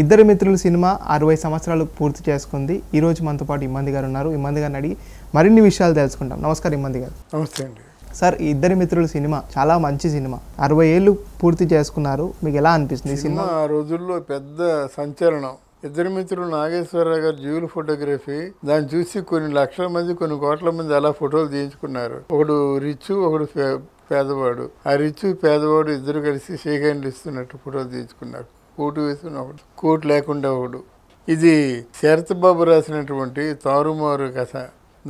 ఇద్దరు మిత్రులు సినిమా అరవై సంవత్సరాలు పూర్తి చేసుకుంది ఈరోజు మనతో పాటు ఇమ్మంది గారు ఉన్నారు ఇమ్మంది గారిని అడిగి మరిన్ని విషయాలు తెలుసుకుంటాం నమస్కారం ఇమ్మంది గారు నమస్తే అండి సార్ ఇద్దరి మిత్రులు సినిమా చాలా మంచి సినిమా అరవై ఏళ్ళు పూర్తి చేసుకున్నారు మీకు ఎలా అనిపిస్తుంది సినిమా ఆ రోజుల్లో పెద్ద సంచలనం ఇద్దరు మిత్రులు నాగేశ్వరరావు గారు జీవుల ఫోటోగ్రఫీ దాన్ని చూసి కొన్ని లక్షల మంది కొన్ని కోట్ల మంది అలా ఫోటోలు తీయించుకున్నారు ఒకడు రిచ్ ఒకడు పేదవాడు ఆ రిచ్ పేదవాడు ఇద్దరు కలిసి షేక్ హ్యాండ్లు ఇస్తున్నట్టు ఫోటోలు తీయించుకున్నారు కోటు వేసుకుని ఒకడు కోటు లేకుండా ఒకడు ఇది శరత్బాబు రాసినటువంటి తారుమారు కథ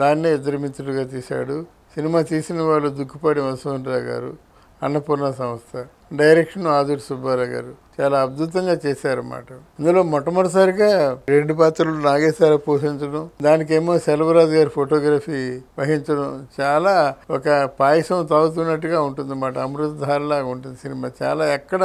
దాన్నే ఇద్దరు మిత్రులుగా తీశాడు సినిమా తీసిన వాళ్ళు దుక్కుపాటి వసవంతరావు గారు అన్నపూర్ణ సంస్థ డైరెక్షన్ ఆదుర్ సుబ్బారావు గారు చాలా అద్భుతంగా చేశారన్నమాట ఇందులో మొట్టమొదటిసారిగా రెండు పాత్రలు నాగేశ్వరరావు పోషించడం దానికేమో సెలవరాజు గారి ఫోటోగ్రఫీ వహించడం చాలా ఒక పాయసం తాగుతున్నట్టుగా ఉంటుంది అన్నమాట అమృతధారలాగా ఉంటుంది సినిమా చాలా ఎక్కడ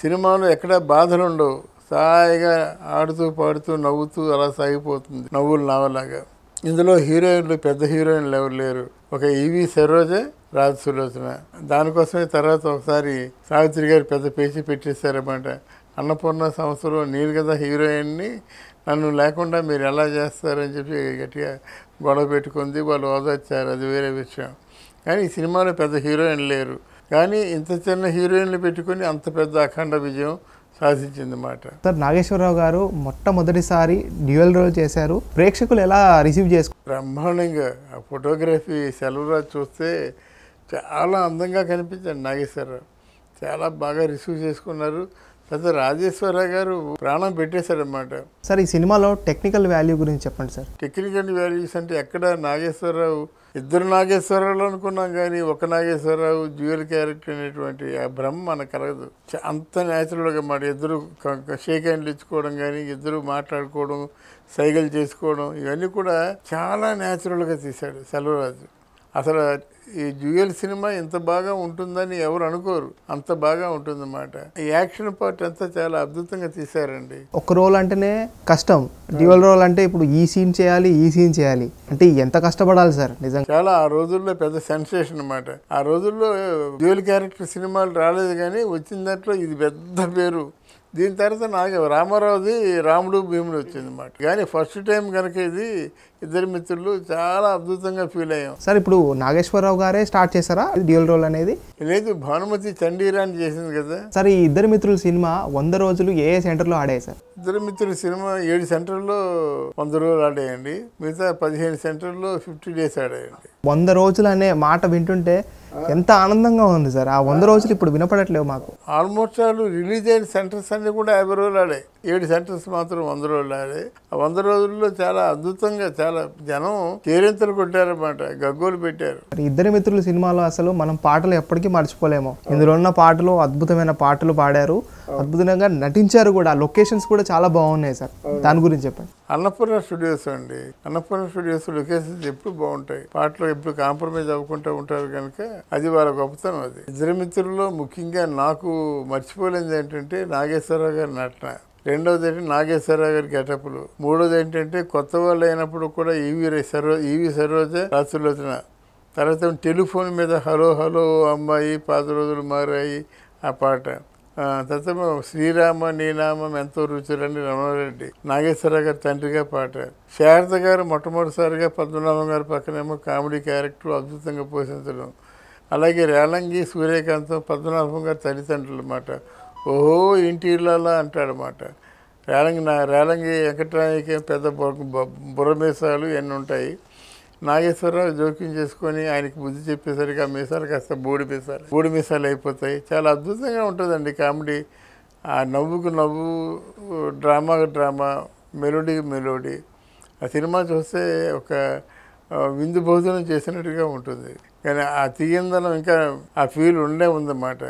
సినిమాలో ఎక్కడ బాధలు ఉండవు సాయిగా ఆడుతూ పాడుతూ నవ్వుతూ అలా సాగిపోతుంది నవ్వులు నావలాగా ఇందులో హీరోయిన్లు పెద్ద హీరోయిన్లు ఎవరు లేరు ఒక ఈవి సరోజే రాజు సులోచన దానికోసమే తర్వాత ఒకసారి సావిత్రి గారు పెద్ద పేచి పెట్టేస్తారన్నమాట అన్నపూర్ణ సంవత్సరం నేను కదా హీరోయిన్ని నన్ను లేకుండా మీరు ఎలా చేస్తారని చెప్పి గట్టిగా గొడవ పెట్టుకుంది వాళ్ళు ఓదొచ్చారు అది వేరే విషయం కానీ ఈ సినిమాలో పెద్ద హీరోయిన్ లేరు కానీ ఇంత చిన్న హీరోయిన్లు పెట్టుకుని అంత పెద్ద అఖండ విజయం సాధించింది మాట సార్ నాగేశ్వరరావు గారు మొట్టమొదటిసారి డ్యూయల్ రోల్ చేశారు ప్రేక్షకులు ఎలా రిసీవ్ చేసుకు బ్రహ్మాండంగా ఆ ఫోటోగ్రఫీ సెలవురాజు చూస్తే చాలా అందంగా కనిపించండి నాగేశ్వరరావు చాలా బాగా రిసీవ్ చేసుకున్నారు పెద్ద రాజేశ్వరరావు గారు ప్రాణం పెట్టేశారనమాట సార్ ఈ సినిమాలో టెక్నికల్ వాల్యూ గురించి చెప్పండి సార్ టెక్నికల్ వాల్యూస్ అంటే ఎక్కడ నాగేశ్వరరావు ఇద్దరు నాగేశ్వరరావులు అనుకున్నాం కానీ ఒక నాగేశ్వరరావు జ్యువెల్ క్యారెక్టర్ అనేటువంటి ఆ భ్రమ మనకు కలగదు అంత న్యాచురల్గా మాట ఇద్దరు షేక్ హ్యాండ్లు ఇచ్చుకోవడం కానీ ఇద్దరు మాట్లాడుకోవడం సైకిల్ చేసుకోవడం ఇవన్నీ కూడా చాలా న్యాచురల్గా తీశాడు రాజు అసలు ఈ జ్యూయల్ సినిమా ఇంత బాగా ఉంటుందని ఎవరు అనుకోరు అంత బాగా ఉంటుందన్నమాట ఈ యాక్షన్ పార్ట్ అంతా చాలా అద్భుతంగా తీశారండి ఒక రోల్ అంటేనే కష్టం డ్యూయల్ రోల్ అంటే ఇప్పుడు ఈ సీన్ చేయాలి ఈ సీన్ చేయాలి అంటే ఎంత కష్టపడాలి సార్ నిజంగా చాలా ఆ రోజుల్లో పెద్ద సెన్సేషన్ అనమాట ఆ రోజుల్లో డ్యూయల్ క్యారెక్టర్ సినిమాలు రాలేదు కానీ వచ్చిన దాంట్లో ఇది పెద్ద పేరు దీని తర్వాత నాకు రామారావుది రాముడు భీముడు వచ్చింది అన్నమాట కానీ ఫస్ట్ టైం కనుక ఇది ఇద్దరు మిత్రులు చాలా అద్భుతంగా ఫీల్ అయ్యాం సార్ ఇప్పుడు నాగేశ్వరరావు గారే స్టార్ట్ చేశారా డ్యూల్ రోల్ అనేది లేదు భానుమతి అని చేసింది కదా సార్ ఈ ఇద్దరు మిత్రుల సినిమా వంద రోజులు ఏ సెంటర్ సెంటర్లో ఆడాయి సార్ ఇద్దరు మిత్రుల సినిమా ఏడు లో వంద రోజులు ఆడాయండి మిగతా పదిహేను సెంటర్లో ఫిఫ్టీ డేస్ ఆడాయండి వంద రోజులు అనే మాట వింటుంటే ఎంత ఆనందంగా ఉంది సార్ ఆ వంద రోజులు ఇప్పుడు వినపడట్లేవు మాకు ఆల్మోస్ట్ రిలీజ్ అయిన సెంటర్స్ అన్ని కూడా యాభై రోజులు ఆడాయి ఏడు సెంటర్స్ మాత్రం వంద రోజులు ఆడి ఆ వంద రోజుల్లో చాలా అద్భుతంగా చాలా జనం చేరింతలు కొట్టారన్నమాట గగ్గోలు పెట్టారు ఇద్దరి మిత్రుల సినిమాలో అసలు మనం పాటలు ఎప్పటికీ మర్చిపోలేము ఇందులో ఉన్న పాటలు అద్భుతమైన పాటలు పాడారు అద్భుతంగా నటించారు కూడా లొకేషన్స్ కూడా చాలా బాగున్నాయి సార్ దాని గురించి చెప్పండి అన్నపూర్ణ స్టూడియోస్ అండి అన్నపూర్ణ స్టూడియోస్ లొకేషన్స్ ఎప్పుడు బాగుంటాయి పాటలు ఎప్పుడు కాంప్రమైజ్ అవ్వకుండా ఉంటారు కనుక అది వాళ్ళ గొప్పతనం అది ఇద్దరు మిత్రుల్లో ముఖ్యంగా నాకు మర్చిపోలేనిది ఏంటంటే నాగేశ్వరరావు గారి నటన రెండోది ఏంటి నాగేశ్వరరావు గారి గెటప్లు మూడోది ఏంటంటే కొత్త వాళ్ళు అయినప్పుడు కూడా ఈవీ సరో ఈవీ సరోజ రాత్రులు వచ్చిన తర్వాత టెలిఫోన్ మీద హలో హలో అమ్మాయి పాత రోజులు మారాయి ఆ పాట తర్వాత శ్రీరామ నీనామం ఎంతో రుచిరండి రమణారెడ్డి నాగేశ్వర గారి తండ్రిగా పాట శారద గారు మొట్టమొదటిసారిగా పద్మనాభం గారి పక్కనేమో కామెడీ క్యారెక్టర్ అద్భుతంగా పోషించడం అలాగే రేలంగి సూర్యకాంతం పద్మనాభం గారి తల్లిదండ్రులు అన్నమాట ఓహో ఇంటిళ్ళలా అంటాడనమాట రేలంగి నా రేలంగి వెంకటరామయ్యకి పెద్ద బుర్రమేసాలు ఎన్ని ఉంటాయి నాగేశ్వరరావు జోక్యం చేసుకొని ఆయనకి బుద్ధి చెప్పేసరికి ఆ మీసాలు కాస్త బూడి మీసాలు బూడి మీసాలు అయిపోతాయి చాలా అద్భుతంగా ఉంటుందండి కామెడీ ఆ నవ్వుకు నవ్వు డ్రామాకు డ్రామా మెలోడీకి మెలోడీ ఆ సినిమా చూస్తే ఒక విందు భోజనం చేసినట్టుగా ఉంటుంది కానీ ఆ తీయందనం ఇంకా ఆ ఫీల్ ఉండే ఉందన్నమాట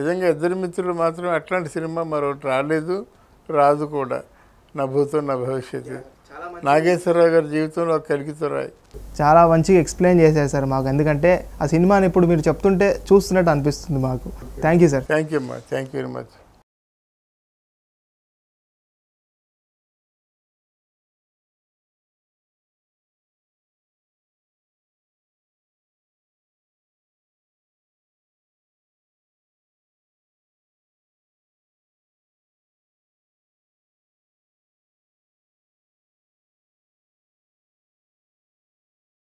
నిజంగా ఇద్దరు మిత్రులు మాత్రం అట్లాంటి సినిమా మరొకటి రాలేదు రాదు కూడా నా భూతం నా భవిష్యత్తు నాగేశ్వరరావు గారి జీవితంలో కలిగితురాయి చాలా మంచిగా ఎక్స్ప్లెయిన్ చేశారు సార్ మాకు ఎందుకంటే ఆ సినిమాని ఇప్పుడు మీరు చెప్తుంటే చూస్తున్నట్టు అనిపిస్తుంది మాకు thank you sir thank you అమ్మా థ్యాంక్ యూ వెరీ మచ్